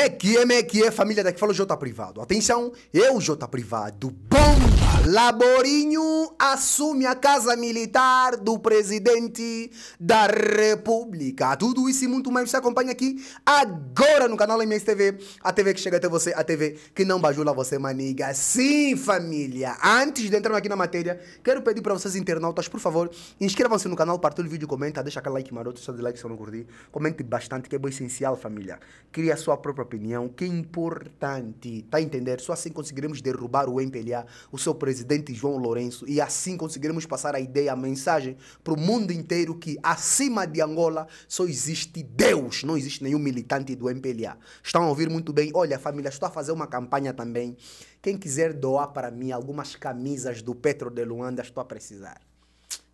Mequie, é mequie, é família daqui falou Jota Privado. Atenção, eu, Jota Privado. Bom, Laborinho assume a casa militar do presidente da República. Tudo isso e muito mais você acompanha aqui agora no canal MSTV. A TV que chega até você, a TV que não bajula você, maniga. Sim, família. Antes de entrarmos aqui na matéria, quero pedir para vocês, internautas, por favor, inscrevam-se no canal, partilhe o vídeo, comenta, deixa aquele like maroto, só de like se eu não curtir. Comente bastante, que é bom essencial, família. Cria a sua própria opinião, que é importante, tá a entender? Só assim conseguiremos derrubar o MPLA, o seu presidente João Lourenço, e assim conseguiremos passar a ideia, a mensagem para o mundo inteiro que acima de Angola só existe Deus, não existe nenhum militante do MPLA. Estão a ouvir muito bem? Olha, família, estou a fazer uma campanha também. Quem quiser doar para mim algumas camisas do Petro de Luanda, estou a precisar.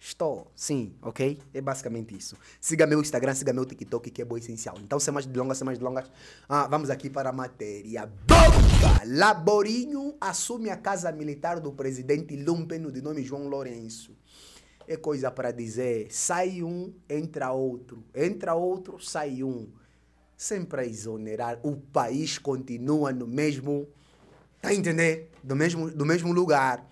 Estou. Sim, ok? É basicamente isso. Siga meu Instagram, siga meu TikTok, que é boa essencial. Então, sem mais delongas, sem mais delongas, ah, vamos aqui para a matéria. Bomba! Laborinho assume a casa militar do presidente Lumpeno, de nome João Lourenço. É coisa para dizer. Sai um, entra outro. Entra outro, sai um. Sempre a exonerar. O país continua no mesmo. Tá entendendo? Do mesmo, do mesmo lugar.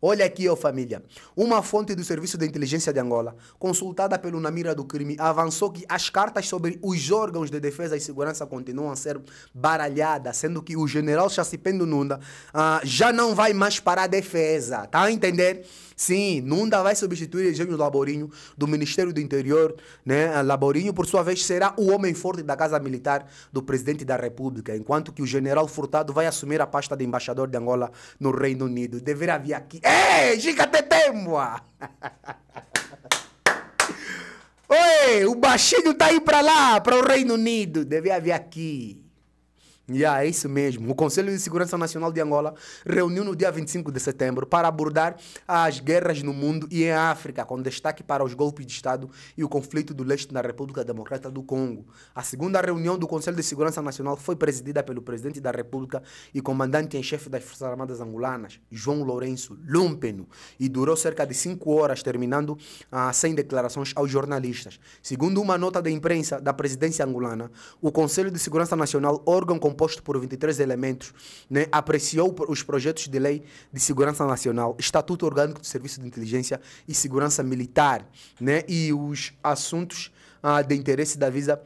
Olha aqui, ó família. Uma fonte do Serviço de Inteligência de Angola, consultada pelo Namira do Crime, avançou que as cartas sobre os órgãos de defesa e segurança continuam a ser baralhadas, sendo que o general Chacipendo Nunda ah, já não vai mais para a defesa. Tá a entender? Sim, Nunda vai substituir o Eugênio Laborinho do Ministério do Interior. Né? Laborinho, por sua vez, será o homem forte da Casa Militar do Presidente da República, enquanto que o general Furtado vai assumir a pasta de embaixador de Angola no Reino Unido. Deverá vir aqui. É, dica tetemba. Oi, o baixinho tá indo pra lá, para o Reino Unido. Deve vir aqui. Yeah, é isso mesmo. O Conselho de Segurança Nacional de Angola reuniu no dia 25 de setembro para abordar as guerras no mundo e em África, com destaque para os golpes de Estado e o conflito do leste na República Democrática do Congo. A segunda reunião do Conselho de Segurança Nacional foi presidida pelo presidente da República e comandante em chefe das Forças Armadas Angolanas, João Lourenço Lumpeno, e durou cerca de cinco horas, terminando ah, sem declarações aos jornalistas. Segundo uma nota da imprensa da presidência angolana, o Conselho de Segurança Nacional, órgão com composto por 23 elementos, né, apreciou os projetos de lei de segurança nacional, Estatuto Orgânico do Serviço de Inteligência e Segurança Militar né, e os assuntos ah, de interesse da Visa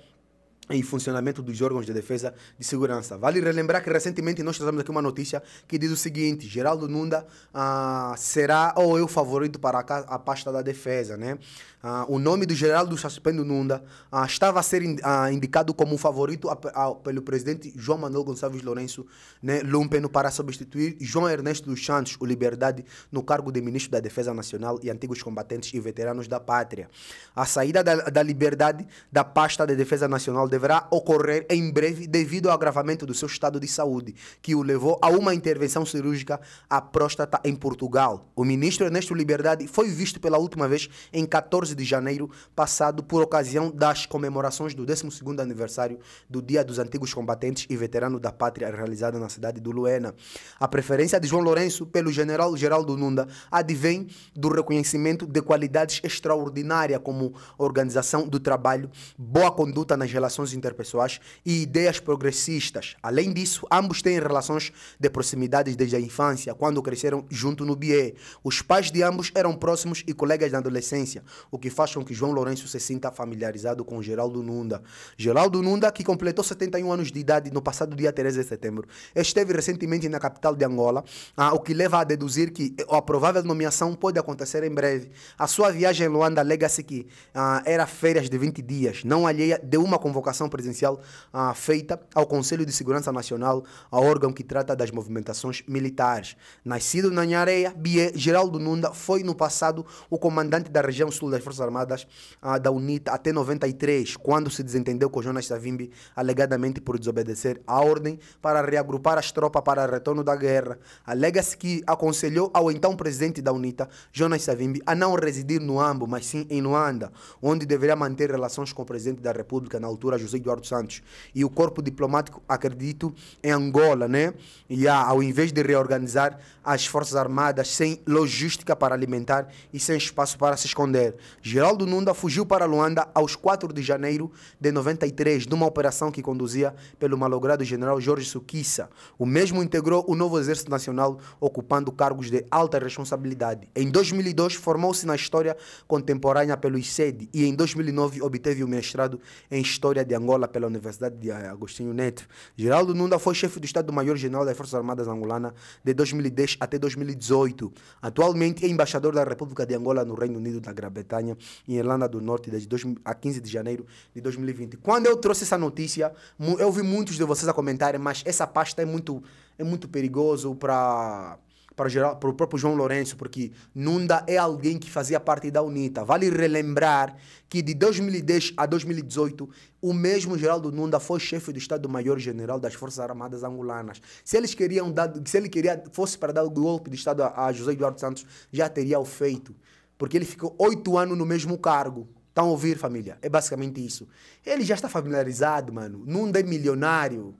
em funcionamento dos órgãos de defesa de segurança. Vale relembrar que recentemente nós trazemos aqui uma notícia que diz o seguinte: Geraldo Nunda ah, será ou é o favorito para a, a pasta da defesa, né? Ah, o nome do Geraldo Saspendo Nunda ah, estava a ser in, ah, indicado como favorito a, a, pelo presidente João Manuel Gonçalves Lourenço né, Lumpeno para substituir João Ernesto dos Santos, o Liberdade, no cargo de ministro da Defesa Nacional e antigos combatentes e veteranos da pátria. A saída da, da Liberdade da pasta da Defesa Nacional deve deverá ocorrer em breve devido ao agravamento do seu estado de saúde, que o levou a uma intervenção cirúrgica à próstata em Portugal. O ministro Ernesto Liberdade foi visto pela última vez em 14 de janeiro passado por ocasião das comemorações do 12º aniversário do Dia dos Antigos Combatentes e Veteranos da Pátria realizada na cidade do Luena. A preferência de João Lourenço pelo general Geraldo Nunda advém do reconhecimento de qualidades extraordinárias como organização do trabalho, boa conduta nas relações relações interpessoais e ideias progressistas. Além disso, ambos têm relações de proximidade desde a infância, quando cresceram junto no BIE. Os pais de ambos eram próximos e colegas na adolescência, o que faz com que João Lourenço se sinta familiarizado com Geraldo Nunda. Geraldo Nunda, que completou 71 anos de idade no passado dia 13 de setembro, esteve recentemente na capital de Angola, ah, o que leva a deduzir que eh, a provável nomeação pode acontecer em breve. A sua viagem em Luanda alega-se que ah, era férias de 20 dias, não alheia de uma convocação comunicação presencial ah, feita ao Conselho de Segurança Nacional, a órgão que trata das movimentações militares. Nascido na Nhareia, Bie Geraldo Nunda foi no passado o comandante da região sul das Forças Armadas ah, da UNITA até 93, quando se desentendeu com Jonas Savimbi, alegadamente por desobedecer a ordem para reagrupar as tropas para retorno da guerra. Alega-se que aconselhou ao então presidente da UNITA, Jonas Savimbi, a não residir no Ambo, mas sim em Luanda, onde deveria manter relações com o presidente da República na altura, José Eduardo Santos e o corpo diplomático, acredito, em Angola, né? E há, ao invés de reorganizar as Forças Armadas sem logística para alimentar e sem espaço para se esconder. Geraldo Nunda fugiu para Luanda aos 4 de janeiro de 93, numa operação que conduzia pelo malogrado general Jorge Suquissa. O mesmo integrou o novo Exército Nacional, ocupando cargos de alta responsabilidade. Em 2002, formou-se na História Contemporânea pelo ICED e em 2009 obteve o mestrado em História de de Angola pela Universidade de eh, Agostinho Neto. Geraldo Nunda foi chefe do Estado-Maior-General das Forças Armadas Angolana de 2010 até 2018. Atualmente é embaixador da República de Angola no Reino Unido, da Grã-Bretanha e Irlanda do Norte desde 2000, a 15 de janeiro de 2020. Quando eu trouxe essa notícia, eu vi muitos de vocês a comentarem, mas essa pasta é muito, é muito perigoso para para, geral, para o próprio João Lourenço, porque Nunda é alguém que fazia parte da UNITA. Vale relembrar que de 2010 a 2018, o mesmo Geraldo Nunda foi chefe do Estado-Maior General das Forças Armadas Angolanas. Se eles queriam dar, se ele queria fosse para dar o golpe de Estado a, a José Eduardo Santos, já teria o feito, porque ele ficou oito anos no mesmo cargo. Estão a ouvir, família? É basicamente isso. Ele já está familiarizado, mano. Nunda é milionário.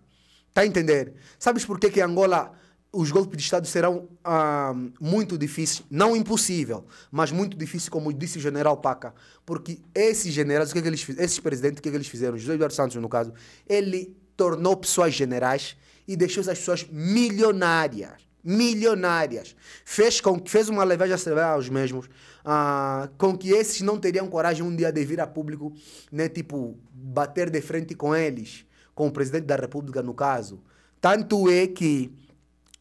Está a entender? Sabes por que que Angola os golpes de Estado serão ah, muito difíceis, não impossível, mas muito difícil, como disse o general Paca, porque esses generais, o que, é que eles esses presidentes, o que, é que eles fizeram? José Eduardo Santos, no caso, ele tornou pessoas generais e deixou essas pessoas milionárias. Milionárias. Fez, com, que fez uma leveja cerebral aos mesmos, ah, com que esses não teriam coragem um dia de vir a público, né, tipo, bater de frente com eles, com o presidente da República, no caso. Tanto é que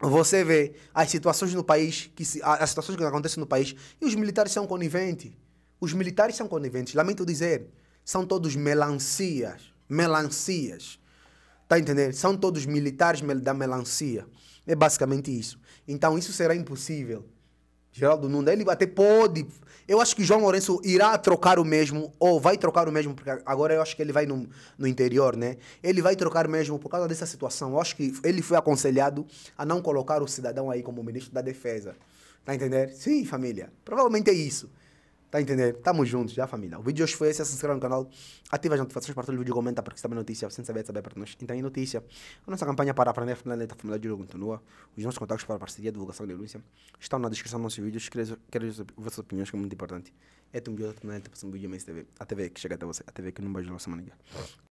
você vê as situações no país, que se, as situações que acontecem no país, e os militares são coniventes. Os militares são coniventes, lamento dizer. São todos melancias. Melancias. Tá entendendo? São todos militares da melancia. É basicamente isso. Então, isso será impossível. Geraldo Nunes, ele até pode. Eu acho que João Lourenço irá trocar o mesmo, ou vai trocar o mesmo, porque agora eu acho que ele vai no, no interior, né? Ele vai trocar mesmo por causa dessa situação. Eu acho que ele foi aconselhado a não colocar o cidadão aí como ministro da Defesa. Tá entendendo? Sim, família. Provavelmente é isso. Tá a entender? Tamo juntos, já família. O vídeo de hoje foi esse. Se inscreva no canal, ativa as notificações, partilha o vídeo, comenta, porque é sabe notícia, é sem saber, saber é para nós. Então, em notícia, a nossa campanha para aprender a finalidade da família de jogo continua. Os nossos contatos para parceria divulgação de Lúcia estão na descrição do nosso vídeo. Quero, as vossas opiniões, que é muito importante. É tu melhor também, tipo, um vídeo mais TV. A TV que chega até você, a TV que não vai ajudar nossa mania.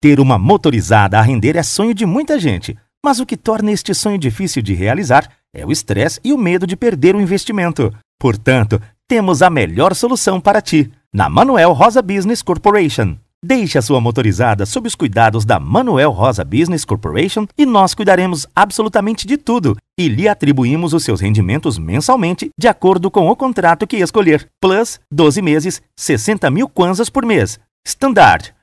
Ter uma motorizada a render é sonho de muita gente, mas o que torna este sonho difícil de realizar é o estresse e o medo de perder o investimento. Portanto, temos a melhor solução para ti. Na Manuel Rosa Business Corporation. Deixe a sua motorizada sob os cuidados da Manuel Rosa Business Corporation e nós cuidaremos absolutamente de tudo e lhe atribuímos os seus rendimentos mensalmente de acordo com o contrato que escolher. Plus 12 meses, 60 mil kwanzas por mês. Standard